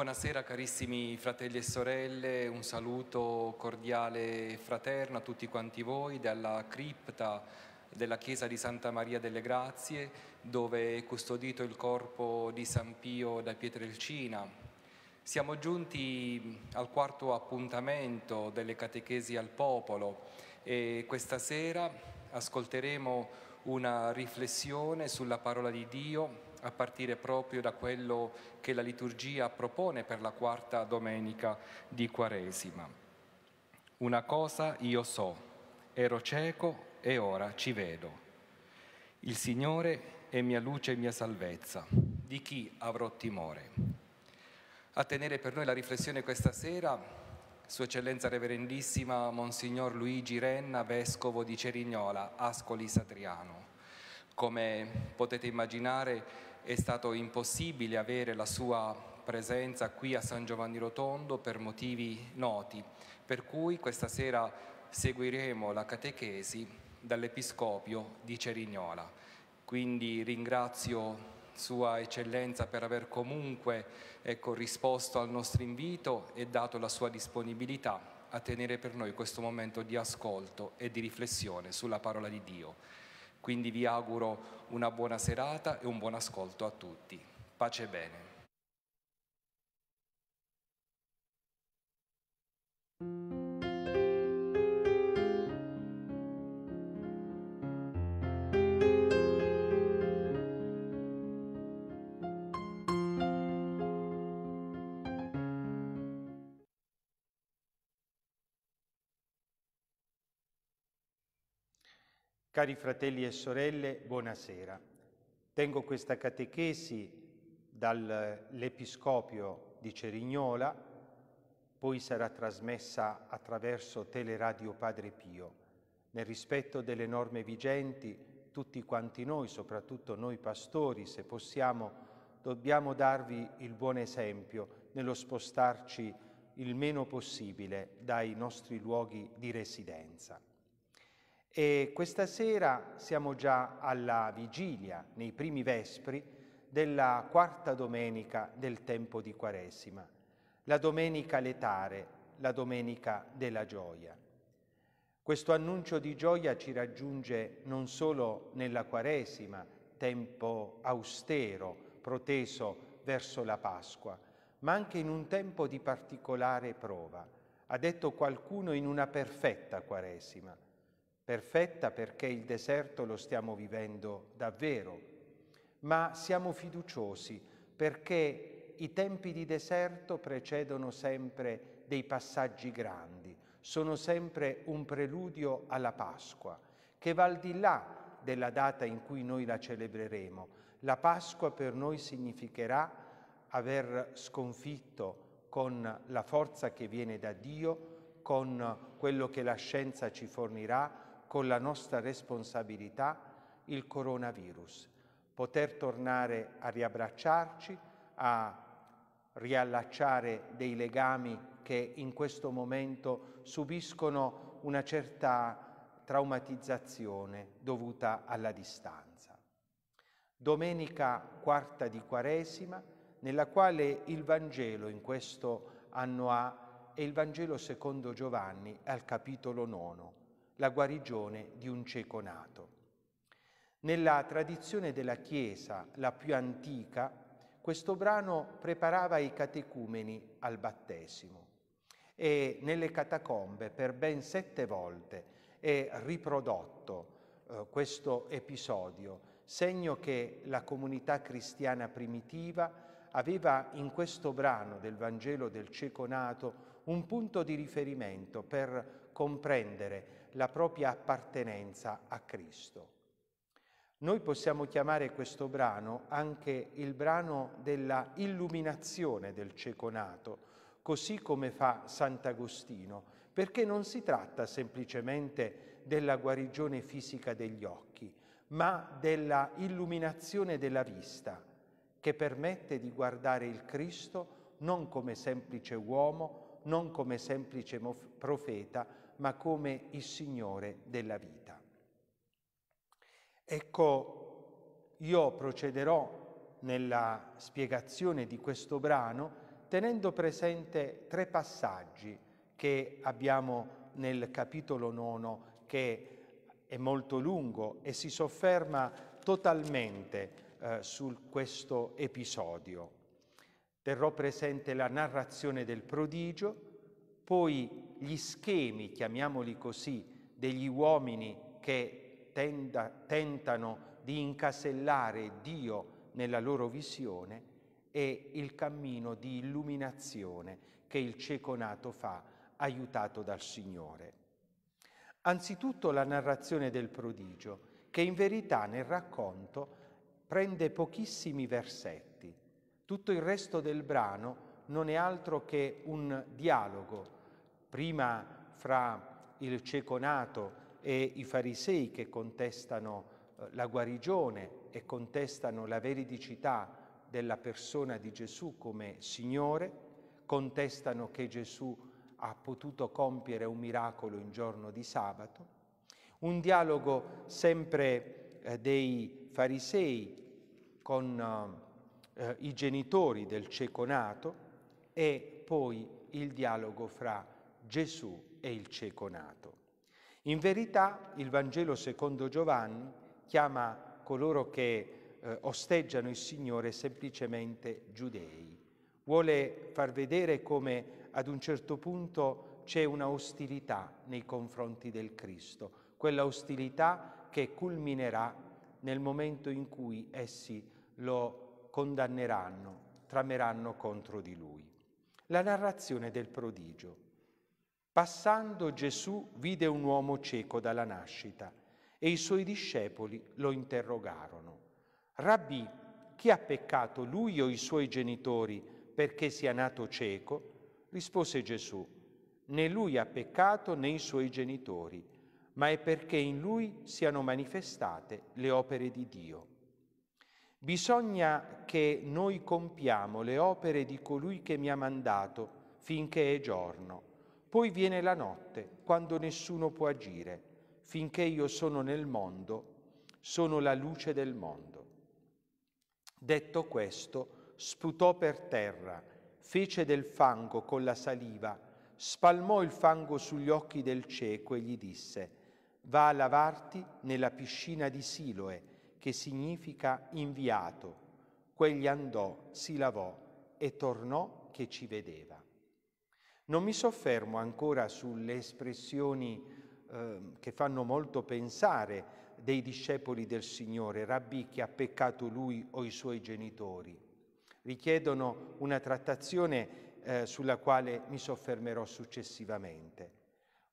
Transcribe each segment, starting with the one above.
Buonasera carissimi fratelli e sorelle, un saluto cordiale e fraterno a tutti quanti voi dalla cripta della chiesa di Santa Maria delle Grazie dove è custodito il corpo di San Pio da Pietrelcina. Siamo giunti al quarto appuntamento delle catechesi al popolo e questa sera ascolteremo una riflessione sulla parola di Dio a partire proprio da quello che la liturgia propone per la quarta domenica di Quaresima. Una cosa io so, ero cieco e ora ci vedo. Il Signore è mia luce e mia salvezza. Di chi avrò timore? A tenere per noi la riflessione questa sera sua Eccellenza Reverendissima Monsignor Luigi Renna, Vescovo di Cerignola, Ascoli Satriano. Come potete immaginare, è stato impossibile avere la sua presenza qui a San Giovanni Rotondo per motivi noti, per cui questa sera seguiremo la catechesi dall'Episcopio di Cerignola. Quindi ringrazio sua Eccellenza per aver comunque ecco, risposto al nostro invito e dato la sua disponibilità a tenere per noi questo momento di ascolto e di riflessione sulla parola di Dio. Quindi vi auguro una buona serata e un buon ascolto a tutti. Pace e bene. thank you Cari fratelli e sorelle, buonasera. Tengo questa catechesi dall'Episcopio di Cerignola, poi sarà trasmessa attraverso Teleradio Padre Pio. Nel rispetto delle norme vigenti, tutti quanti noi, soprattutto noi pastori, se possiamo, dobbiamo darvi il buon esempio nello spostarci il meno possibile dai nostri luoghi di residenza. E questa sera siamo già alla vigilia, nei primi vespri, della quarta domenica del tempo di Quaresima, la domenica letare, la domenica della gioia. Questo annuncio di gioia ci raggiunge non solo nella Quaresima, tempo austero, proteso verso la Pasqua, ma anche in un tempo di particolare prova. Ha detto qualcuno in una perfetta Quaresima perfetta perché il deserto lo stiamo vivendo davvero, ma siamo fiduciosi perché i tempi di deserto precedono sempre dei passaggi grandi, sono sempre un preludio alla Pasqua, che va al di là della data in cui noi la celebreremo. La Pasqua per noi significherà aver sconfitto con la forza che viene da Dio, con quello che la scienza ci fornirà, con la nostra responsabilità il coronavirus, poter tornare a riabbracciarci, a riallacciare dei legami che in questo momento subiscono una certa traumatizzazione dovuta alla distanza. Domenica quarta di Quaresima, nella quale il Vangelo in questo anno A è il Vangelo secondo Giovanni al capitolo 9 la guarigione di un cieco nato. Nella tradizione della Chiesa, la più antica, questo brano preparava i catecumeni al battesimo e nelle catacombe per ben sette volte è riprodotto eh, questo episodio, segno che la comunità cristiana primitiva aveva in questo brano del Vangelo del cieco nato un punto di riferimento per comprendere la propria appartenenza a Cristo. Noi possiamo chiamare questo brano anche il brano della illuminazione del cieco nato, così come fa Sant'Agostino, perché non si tratta semplicemente della guarigione fisica degli occhi, ma della illuminazione della vista, che permette di guardare il Cristo non come semplice uomo, non come semplice profeta, ma come il Signore della vita. Ecco, io procederò nella spiegazione di questo brano tenendo presente tre passaggi che abbiamo nel capitolo nono che è molto lungo e si sofferma totalmente eh, su questo episodio. Terrò presente la narrazione del prodigio, poi gli schemi, chiamiamoli così, degli uomini che tenda, tentano di incasellare Dio nella loro visione e il cammino di illuminazione che il cieco nato fa, aiutato dal Signore. Anzitutto la narrazione del prodigio, che in verità nel racconto prende pochissimi versetti. Tutto il resto del brano non è altro che un dialogo prima fra il cieco nato e i farisei che contestano eh, la guarigione e contestano la veridicità della persona di Gesù come Signore, contestano che Gesù ha potuto compiere un miracolo in giorno di sabato, un dialogo sempre eh, dei farisei con eh, i genitori del cieco nato e poi il dialogo fra farisei Gesù è il cieco nato. In verità il Vangelo secondo Giovanni chiama coloro che eh, osteggiano il Signore semplicemente giudei. Vuole far vedere come ad un certo punto c'è una ostilità nei confronti del Cristo, quella ostilità che culminerà nel momento in cui essi lo condanneranno, trameranno contro di lui. La narrazione del prodigio Passando Gesù vide un uomo cieco dalla nascita e i suoi discepoli lo interrogarono. Rabbi, chi ha peccato, lui o i suoi genitori, perché sia nato cieco? Rispose Gesù, né lui ha peccato né i suoi genitori, ma è perché in lui siano manifestate le opere di Dio. Bisogna che noi compiamo le opere di colui che mi ha mandato finché è giorno. Poi viene la notte, quando nessuno può agire. Finché io sono nel mondo, sono la luce del mondo. Detto questo, sputò per terra, fece del fango con la saliva, spalmò il fango sugli occhi del cieco e gli disse, va a lavarti nella piscina di Siloe, che significa inviato. Quegli andò, si lavò e tornò che ci vedeva. Non mi soffermo ancora sulle espressioni eh, che fanno molto pensare dei discepoli del Signore, rabbi che ha peccato lui o i suoi genitori. Richiedono una trattazione eh, sulla quale mi soffermerò successivamente.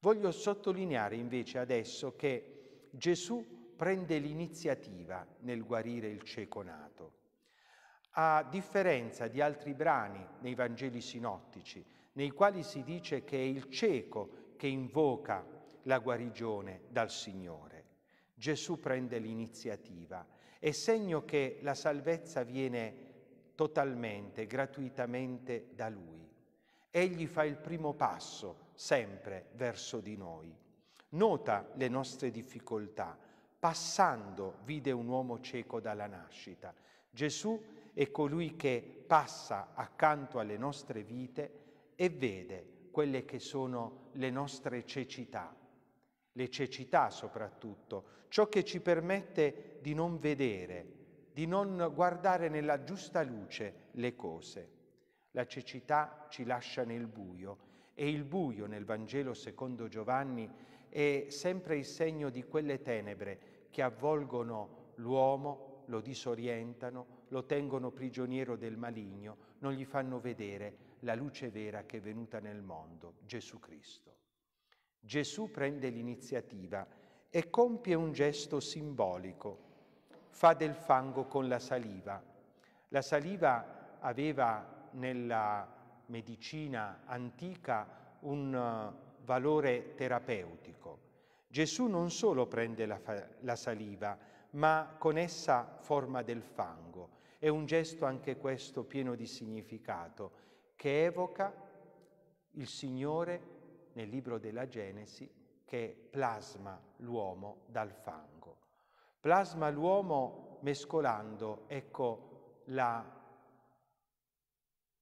Voglio sottolineare invece adesso che Gesù prende l'iniziativa nel guarire il cieco nato. A differenza di altri brani nei Vangeli sinottici, nei quali si dice che è il cieco che invoca la guarigione dal Signore. Gesù prende l'iniziativa, è segno che la salvezza viene totalmente, gratuitamente da Lui. Egli fa il primo passo sempre verso di noi. Nota le nostre difficoltà. Passando vide un uomo cieco dalla nascita. Gesù è colui che passa accanto alle nostre vite e vede quelle che sono le nostre cecità, le cecità soprattutto, ciò che ci permette di non vedere, di non guardare nella giusta luce le cose. La cecità ci lascia nel buio e il buio nel Vangelo secondo Giovanni è sempre il segno di quelle tenebre che avvolgono l'uomo, lo disorientano, lo tengono prigioniero del maligno, non gli fanno vedere la luce vera che è venuta nel mondo, Gesù Cristo. Gesù prende l'iniziativa e compie un gesto simbolico, fa del fango con la saliva. La saliva aveva nella medicina antica un eh, valore terapeutico. Gesù non solo prende la, la, saliva, ma con essa forma del fango. È un gesto anche questo pieno di significato che evoca il Signore nel libro della Genesi che plasma l'uomo dal fango. Plasma l'uomo mescolando, ecco, la,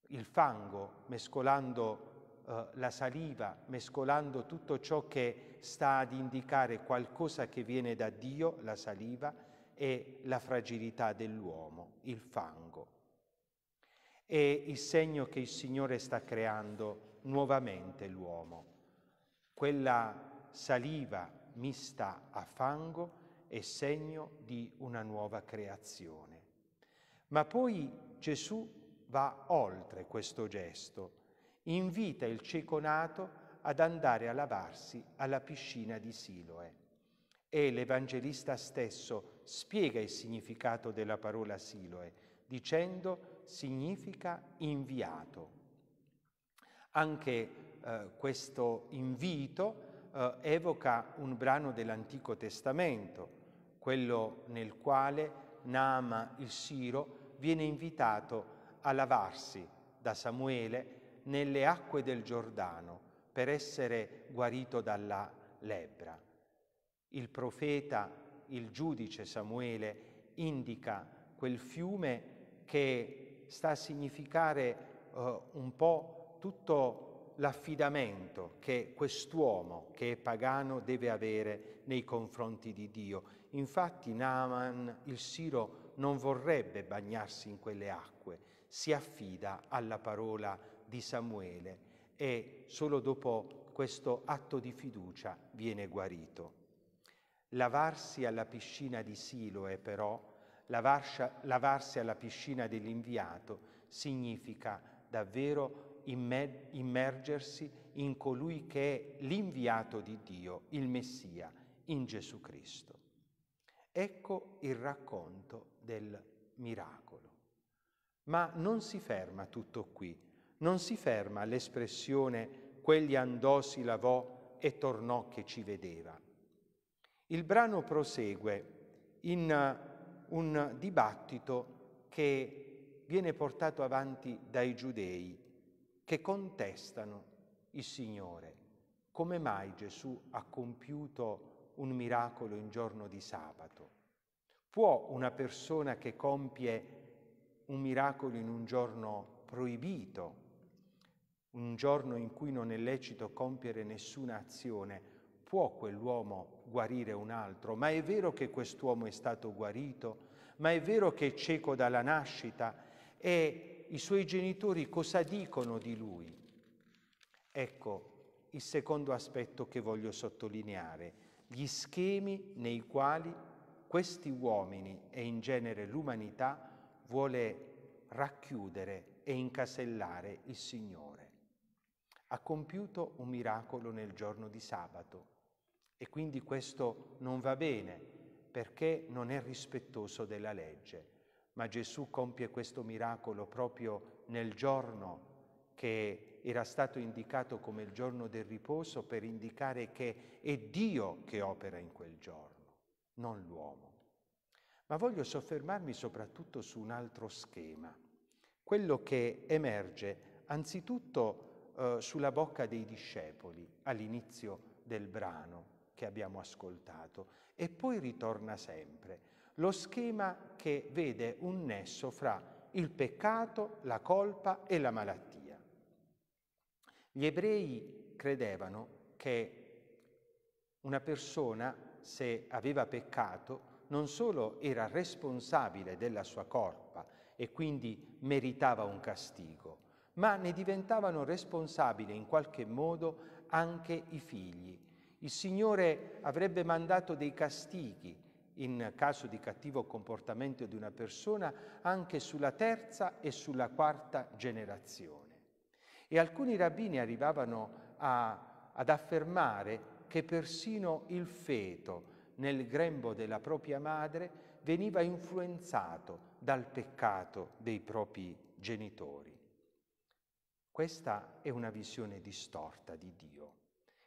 il fango, mescolando eh, la saliva, mescolando tutto ciò che sta ad indicare qualcosa che viene da Dio, la saliva, e la fragilità dell'uomo, il fango. È il segno che il Signore sta creando nuovamente l'uomo. Quella saliva mista a fango è segno di una nuova creazione. Ma poi Gesù va oltre questo gesto, invita il cieco nato ad andare a lavarsi alla piscina di Siloe. E l'Evangelista stesso spiega il significato della parola Siloe, dicendo significa inviato. Anche eh, questo invito eh, evoca un brano dell'Antico Testamento, quello nel quale Naama il Siro viene invitato a lavarsi da Samuele nelle acque del Giordano per essere guarito dalla lebbra. Il profeta, il giudice Samuele, indica quel fiume che sta a significare eh, un po' tutto l'affidamento che quest'uomo, che è pagano, deve avere nei confronti di Dio. Infatti Naaman, il Siro, non vorrebbe bagnarsi in quelle acque, si affida alla parola di Samuele e solo dopo questo atto di fiducia viene guarito. Lavarsi alla piscina di Siloe però lavarsi alla piscina dell'inviato significa davvero immergersi in colui che è l'inviato di Dio, il Messia, in Gesù Cristo. Ecco il racconto del miracolo. Ma non si ferma tutto qui, non si ferma l'espressione quegli andò, si lavò e tornò che ci vedeva. Il brano prosegue in un dibattito che viene portato avanti dai giudei che contestano il Signore. Come mai Gesù ha compiuto un miracolo in giorno di sabato? Può una persona che compie un miracolo in un giorno proibito, un giorno in cui non è lecito compiere nessuna azione, può quell'uomo guarire un altro, ma è vero che quest'uomo è stato guarito, ma è vero che è cieco dalla nascita e i suoi genitori cosa dicono di lui? Ecco il secondo aspetto che voglio sottolineare, gli schemi nei quali questi uomini e in genere l'umanità vuole racchiudere e incasellare il Signore. Ha compiuto un miracolo nel giorno di sabato, e quindi questo non va bene perché non è rispettoso della legge. Ma Gesù compie questo miracolo proprio nel giorno che era stato indicato come il giorno del riposo per indicare che è Dio che opera in quel giorno, non l'uomo. Ma voglio soffermarmi soprattutto su un altro schema, quello che emerge anzitutto eh, sulla bocca dei discepoli all'inizio del brano che abbiamo ascoltato e poi ritorna sempre. Lo schema che vede un nesso fra il peccato, la colpa e la malattia. Gli ebrei credevano che una persona, se aveva peccato, non solo era responsabile della sua colpa e quindi meritava un castigo, ma ne diventavano responsabili in qualche modo anche i figli, il Signore avrebbe mandato dei castighi in caso di cattivo comportamento di una persona anche sulla terza e sulla quarta generazione. E alcuni rabbini arrivavano a, ad affermare che persino il feto nel grembo della propria madre veniva influenzato dal peccato dei propri genitori. Questa è una visione distorta di Dio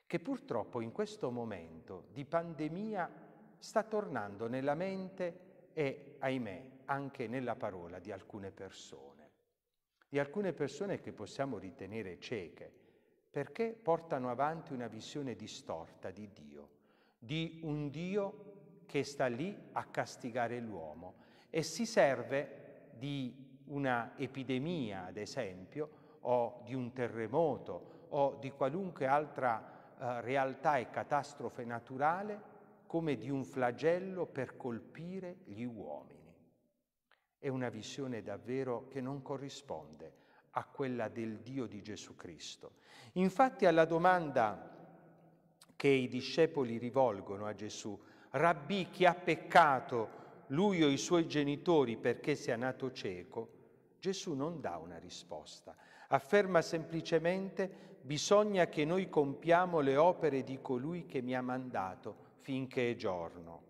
che purtroppo in questo momento di pandemia sta tornando nella mente e, ahimè, anche nella parola di alcune persone, di alcune persone che possiamo ritenere cieche, perché portano avanti una visione distorta di Dio, di un Dio che sta lì a castigare l'uomo e si serve di una epidemia, ad esempio, o di un terremoto o di qualunque altra eh, realtà e catastrofe naturale come di un flagello per colpire gli uomini. È una visione davvero che non corrisponde a quella del Dio di Gesù Cristo. Infatti alla domanda che i discepoli rivolgono a Gesù, Rabbi chi ha peccato, lui o i suoi genitori perché sia nato cieco, Gesù non dà una risposta, afferma semplicemente bisogna che noi compiamo le opere di colui che mi ha mandato finché è giorno.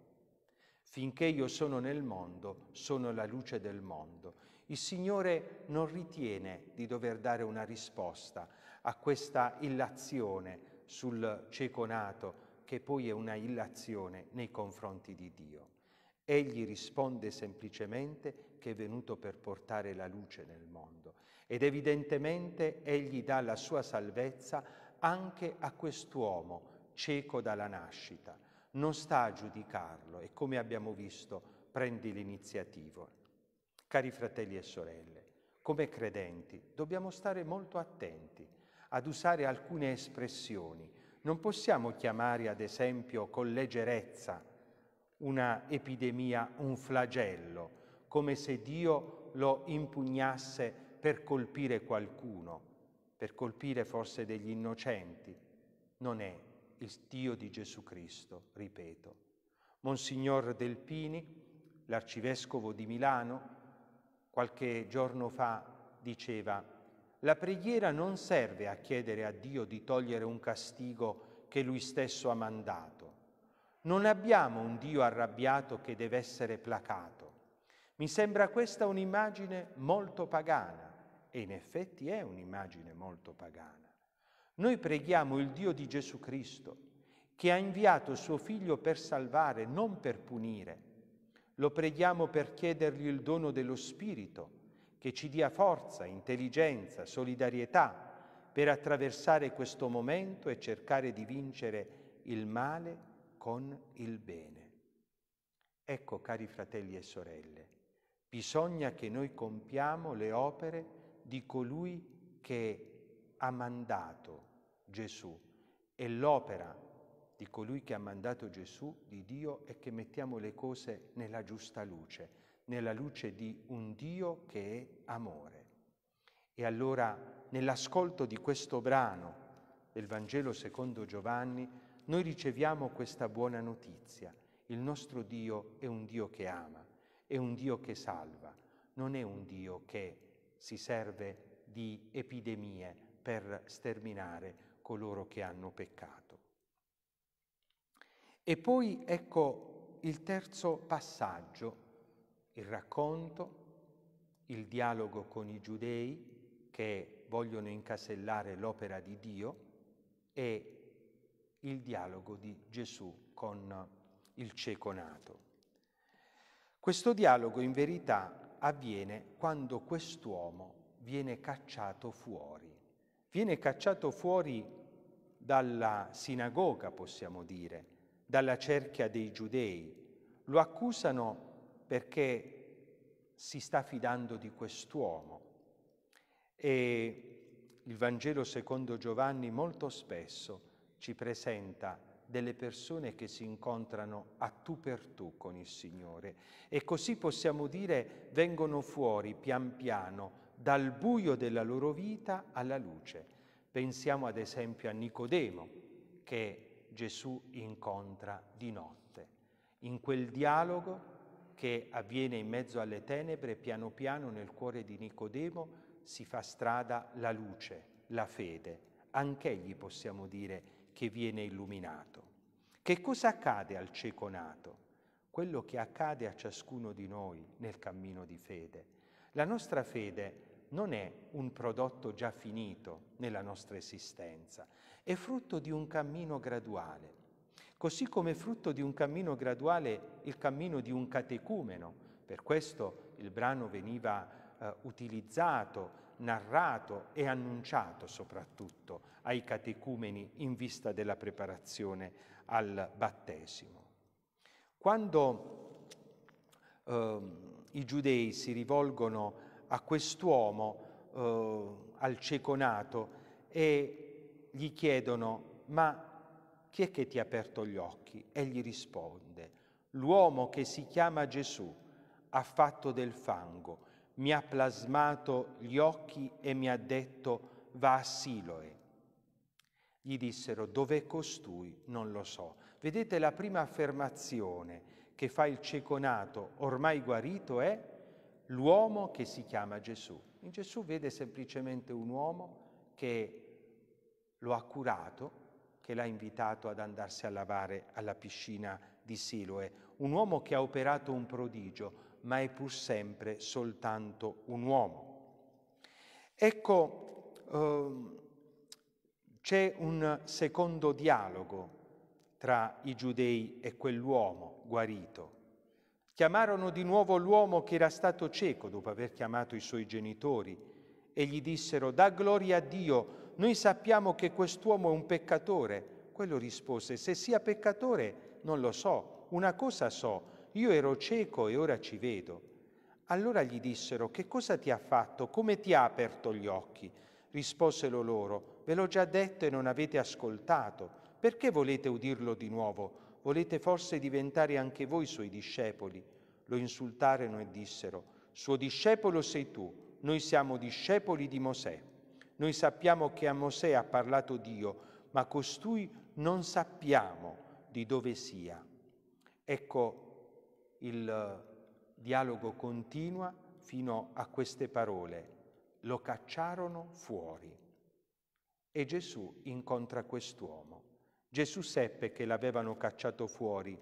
Finché io sono nel mondo, sono la luce del mondo. Il Signore non ritiene di dover dare una risposta a questa illazione sul cieco nato, che poi è una illazione nei confronti di Dio. Egli risponde semplicemente che è venuto per portare la luce nel mondo ed evidentemente egli dà la sua salvezza anche a quest'uomo cieco dalla nascita. Non sta a giudicarlo e come abbiamo visto prendi l'iniziativa. Cari fratelli e sorelle, come credenti dobbiamo stare molto attenti ad usare alcune espressioni. Non possiamo chiamare ad esempio con leggerezza una epidemia un flagello, come se Dio lo impugnasse per colpire qualcuno, per colpire forse degli innocenti, non è il Dio di Gesù Cristo, ripeto. Monsignor Delpini, l'arcivescovo di Milano, qualche giorno fa diceva la preghiera non serve a chiedere a Dio di togliere un castigo che lui stesso ha mandato. Non abbiamo un Dio arrabbiato che deve essere placato. Mi sembra questa un'immagine molto pagana e in effetti è un'immagine molto pagana. Noi preghiamo il Dio di Gesù Cristo, che ha inviato suo Figlio per salvare, non per punire. Lo preghiamo per chiedergli il dono dello Spirito, che ci dia forza, intelligenza, solidarietà per attraversare questo momento e cercare di vincere il male con il bene. Ecco, cari fratelli e sorelle, bisogna che noi compiamo le opere di colui che ha mandato Gesù e l'opera di colui che ha mandato Gesù, di Dio, è che mettiamo le cose nella giusta luce, nella luce di un Dio che è amore. E allora nell'ascolto di questo brano del Vangelo secondo Giovanni, noi riceviamo questa buona notizia. Il nostro Dio è un Dio che ama, è un Dio che salva, non è un Dio che si serve di epidemie per sterminare coloro che hanno peccato. E poi ecco il terzo passaggio, il racconto, il dialogo con i giudei che vogliono incasellare l'opera di Dio e il dialogo di Gesù con il cieco nato. Questo dialogo in verità avviene quando quest'uomo viene cacciato fuori. Viene cacciato fuori dalla sinagoga, possiamo dire, dalla cerchia dei giudei. Lo accusano perché si sta fidando di quest'uomo. E il Vangelo secondo Giovanni molto spesso ci presenta delle persone che si incontrano a tu per tu con il Signore. E così possiamo dire vengono fuori pian piano dal buio della loro vita alla luce. Pensiamo ad esempio a Nicodemo che Gesù incontra di notte. In quel dialogo che avviene in mezzo alle tenebre, piano piano nel cuore di Nicodemo si fa strada la luce, la fede. Anch'egli possiamo dire che viene illuminato. Che cosa accade al cieco nato? Quello che accade a ciascuno di noi nel cammino di fede. La nostra fede non è un prodotto già finito nella nostra esistenza, è frutto di un cammino graduale. Così come è frutto di un cammino graduale il cammino di un catecumeno, per questo il brano veniva eh, utilizzato narrato e annunciato soprattutto ai catecumeni in vista della preparazione al battesimo. Quando eh, i giudei si rivolgono a quest'uomo, eh, al cieco nato, e gli chiedono, ma chi è che ti ha aperto gli occhi? E gli risponde, l'uomo che si chiama Gesù ha fatto del fango, mi ha plasmato gli occhi e mi ha detto va a Siloe. Gli dissero dov'è costui? Non lo so. Vedete la prima affermazione che fa il ceconato ormai guarito è l'uomo che si chiama Gesù. In Gesù vede semplicemente un uomo che lo ha curato, che l'ha invitato ad andarsi a lavare alla piscina di Siloe, un uomo che ha operato un prodigio, ma è pur sempre soltanto un uomo. Ecco, eh, c'è un secondo dialogo tra i giudei e quell'uomo guarito. Chiamarono di nuovo l'uomo che era stato cieco dopo aver chiamato i suoi genitori e gli dissero, da gloria a Dio, noi sappiamo che quest'uomo è un peccatore. Quello rispose, se sia peccatore non lo so, una cosa so, io ero cieco e ora ci vedo. Allora gli dissero, che cosa ti ha fatto? Come ti ha aperto gli occhi? Risposero loro, ve l'ho già detto e non avete ascoltato. Perché volete udirlo di nuovo? Volete forse diventare anche voi suoi discepoli? Lo insultarono e dissero, suo discepolo sei tu, noi siamo discepoli di Mosè. Noi sappiamo che a Mosè ha parlato Dio, ma costui non sappiamo di dove sia. Ecco, il eh, dialogo continua fino a queste parole. Lo cacciarono fuori. E Gesù incontra quest'uomo. Gesù seppe che l'avevano cacciato fuori.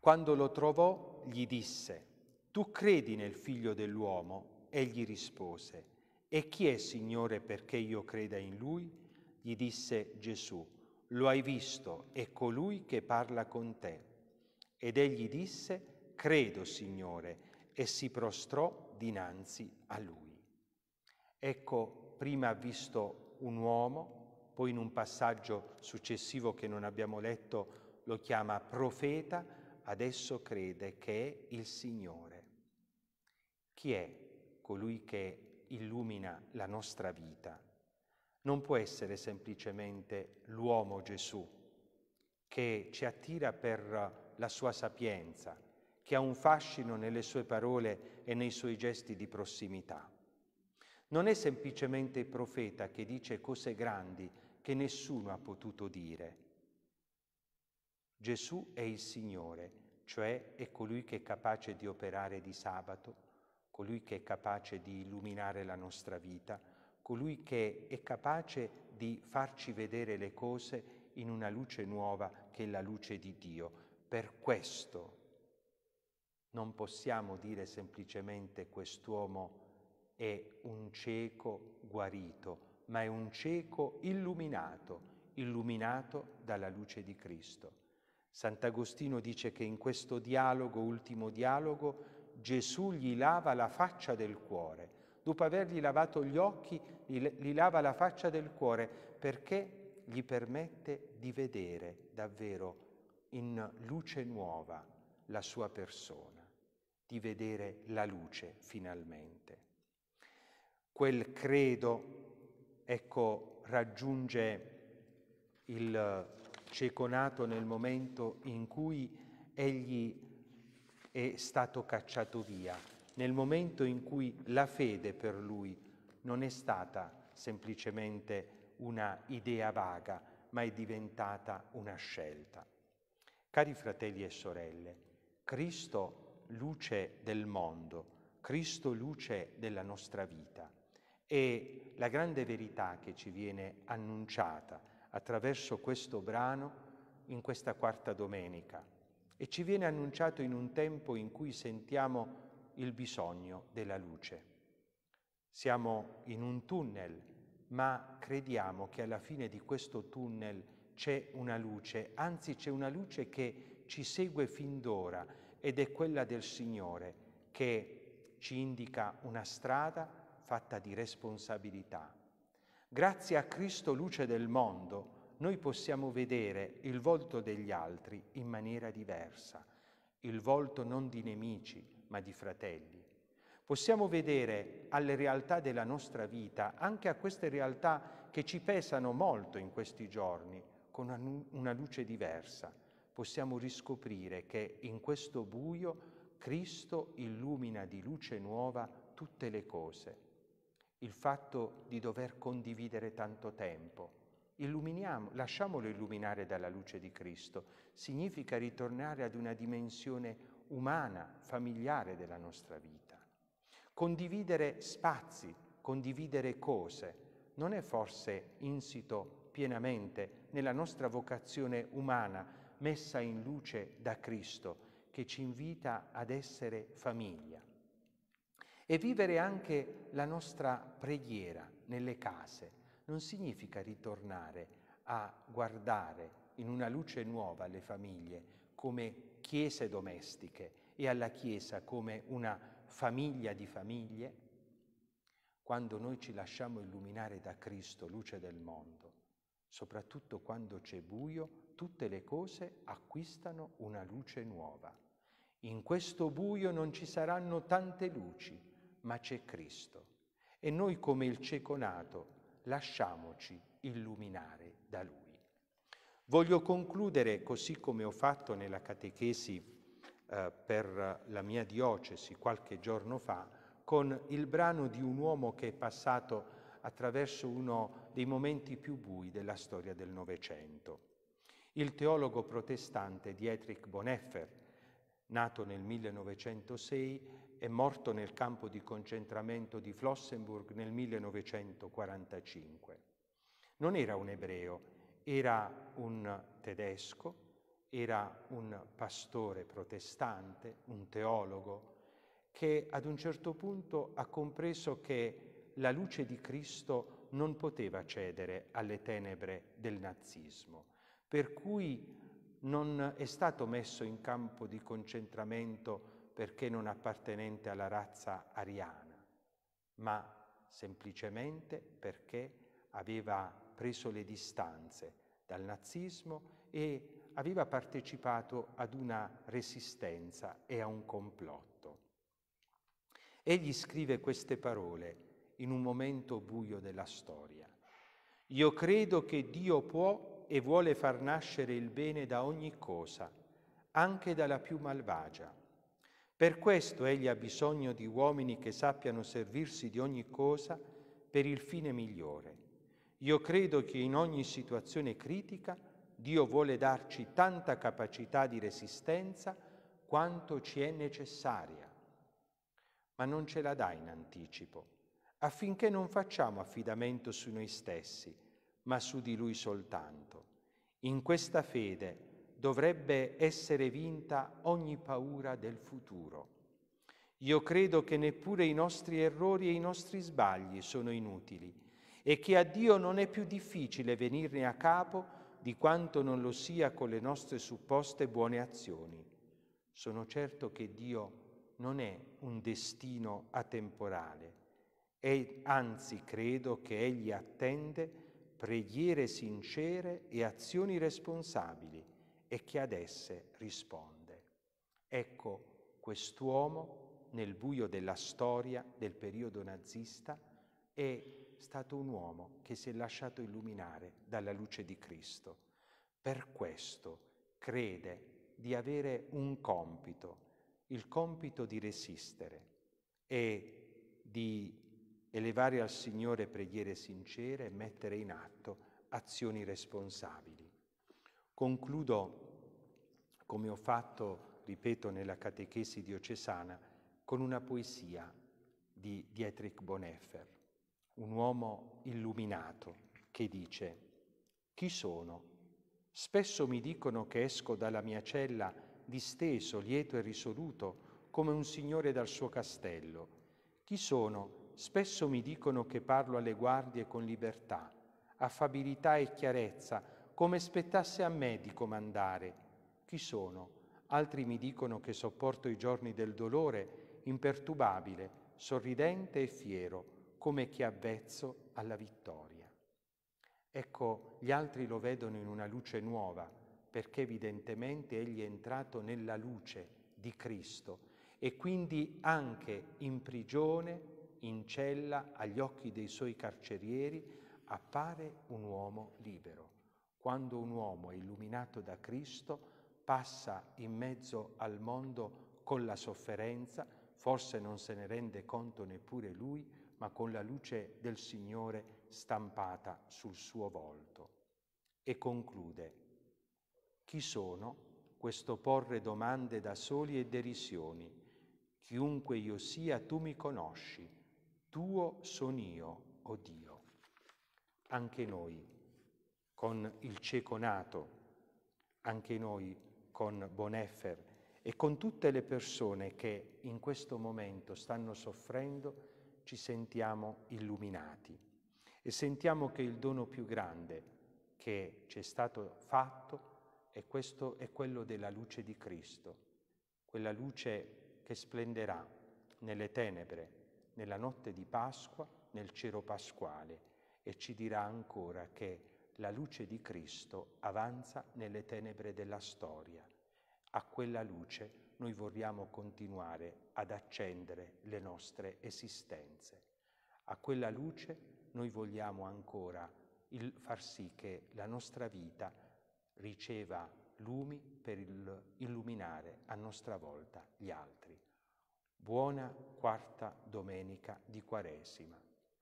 Quando lo trovò gli disse, Tu credi nel figlio dell'uomo? Egli rispose, E chi è, Signore, perché io creda in lui? Gli disse Gesù, Lo hai visto, è colui che parla con te. Ed egli disse, credo Signore, e si prostrò dinanzi a lui. Ecco, prima ha visto un uomo, poi in un passaggio successivo che non abbiamo letto lo chiama profeta, adesso crede che è il Signore. Chi è colui che illumina la nostra vita? non può essere semplicemente l'uomo Gesù che ci attira per la sua sapienza, che ha un fascino nelle sue parole e nei suoi gesti di prossimità. Non è semplicemente il profeta che dice cose grandi che nessuno ha potuto dire. Gesù è il Signore, cioè è colui che è capace di operare di sabato, colui che è capace di illuminare la nostra vita, colui che è capace di farci vedere le cose in una luce nuova che è la luce di Dio, per questo non possiamo dire semplicemente quest'uomo è un cieco guarito, ma è un cieco illuminato, illuminato dalla luce di Cristo. Sant'Agostino dice che in questo dialogo, ultimo dialogo, Gesù gli lava la faccia del cuore. Dopo avergli lavato gli occhi, gli, lava la faccia del cuore perché gli permette di vedere davvero in luce nuova la sua persona, di vedere la luce finalmente. Quel credo, ecco, raggiunge il cieco nato nel momento in cui egli è stato cacciato via, nel momento in cui la fede per lui non è stata semplicemente una idea vaga, ma è diventata una scelta. Cari fratelli e sorelle, Cristo luce del mondo, Cristo luce della nostra vita e la grande verità che ci viene annunciata attraverso questo brano in questa quarta domenica e ci viene annunciato in un tempo in cui sentiamo il bisogno della luce. Siamo in un tunnel, ma crediamo che alla fine di questo tunnel c'è una luce, anzi c'è una luce che ci segue fin d'ora ed è quella del Signore che ci indica una strada fatta di responsabilità. Grazie a Cristo luce del mondo noi possiamo vedere il volto degli altri in maniera diversa, il volto non di nemici ma di fratelli. Possiamo vedere alle realtà della nostra vita, anche a queste realtà che ci pesano molto in questi giorni, con una luce diversa possiamo riscoprire che in questo buio Cristo illumina di luce nuova tutte le cose. Il fatto di dover condividere tanto tempo, illuminiamo, lasciamolo illuminare dalla luce di Cristo, significa ritornare ad una dimensione umana, familiare della nostra vita. Condividere spazi, condividere cose, non è forse insito pienamente nella nostra vocazione umana messa in luce da Cristo, che ci invita ad essere famiglia. E vivere anche la nostra preghiera nelle case non significa ritornare a guardare in una luce nuova le famiglie come chiese domestiche e alla Chiesa come una famiglia di famiglie, quando noi ci lasciamo illuminare da Cristo, luce del mondo, Soprattutto quando c'è buio, tutte le cose acquistano una luce nuova. In questo buio non ci saranno tante luci, ma c'è Cristo. E noi come il cieco nato lasciamoci illuminare da Lui. Voglio concludere, così come ho fatto nella catechesi eh, per la mia diocesi qualche giorno fa, con il brano di un uomo che è passato attraverso uno dei momenti più bui della storia del Novecento. Il teologo protestante Dietrich Bonheffer, nato nel 1906 e morto nel campo di concentramento di Flossenburg nel 1945. Non era un ebreo, era un tedesco, era un pastore protestante, un teologo, che ad un certo punto ha compreso che la luce di Cristo non poteva cedere alle tenebre del nazismo, per cui non è stato messo in campo di concentramento perché non appartenente alla razza ariana, ma semplicemente perché aveva preso le distanze dal nazismo e aveva partecipato ad una resistenza e a un complotto. Egli scrive queste parole in un momento buio della storia. Io credo che Dio può e vuole far nascere il bene da ogni cosa, anche dalla più malvagia. Per questo Egli ha bisogno di uomini che sappiano servirsi di ogni cosa per il fine migliore. Io credo che in ogni situazione critica Dio vuole darci tanta capacità di resistenza quanto ci è necessaria, ma non ce la dà in anticipo affinché non facciamo affidamento su noi stessi, ma su di Lui soltanto. In questa fede dovrebbe essere vinta ogni paura del futuro. Io credo che neppure i nostri errori e i nostri sbagli sono inutili e che a Dio non è più difficile venirne a capo di quanto non lo sia con le nostre supposte buone azioni. Sono certo che Dio non è un destino atemporale, e anzi credo che Egli attende preghiere sincere e azioni responsabili e che ad esse risponde. Ecco quest'uomo nel buio della storia del periodo nazista è stato un uomo che si è lasciato illuminare dalla luce di Cristo. Per questo crede di avere un compito, il compito di resistere e di elevare al Signore preghiere sincere e mettere in atto azioni responsabili. Concludo, come ho fatto, ripeto, nella catechesi diocesana, con una poesia di Dietrich Bonheffer, un uomo illuminato, che dice, Chi sono? Spesso mi dicono che esco dalla mia cella disteso, lieto e risoluto, come un signore dal suo castello. Chi sono? Spesso mi dicono che parlo alle guardie con libertà, affabilità e chiarezza, come spettasse a me di comandare. Chi sono? Altri mi dicono che sopporto i giorni del dolore, imperturbabile, sorridente e fiero, come chi avvezzo alla vittoria. Ecco, gli altri lo vedono in una luce nuova, perché evidentemente egli è entrato nella luce di Cristo e quindi anche in prigione in cella agli occhi dei suoi carcerieri appare un uomo libero. Quando un uomo è illuminato da Cristo passa in mezzo al mondo con la sofferenza, forse non se ne rende conto neppure lui, ma con la luce del Signore stampata sul suo volto. E conclude, chi sono questo porre domande da soli e derisioni? Chiunque io sia, tu mi conosci tuo son io, o oh Dio. Anche noi, con il cieco nato, anche noi con Boneffer e con tutte le persone che in questo momento stanno soffrendo, ci sentiamo illuminati e sentiamo che il dono più grande che ci è stato fatto è, questo, è quello della luce di Cristo, quella luce che splenderà nelle tenebre nella notte di Pasqua, nel cero pasquale, e ci dirà ancora che la luce di Cristo avanza nelle tenebre della storia. A quella luce noi vorremmo continuare ad accendere le nostre esistenze. A quella luce noi vogliamo ancora far sì che la nostra vita riceva lumi per illuminare a nostra volta gli altri. Buona quarta domenica di Quaresima,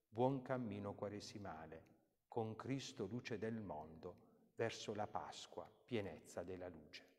buon cammino quaresimale, con Cristo luce del mondo, verso la Pasqua, pienezza della luce.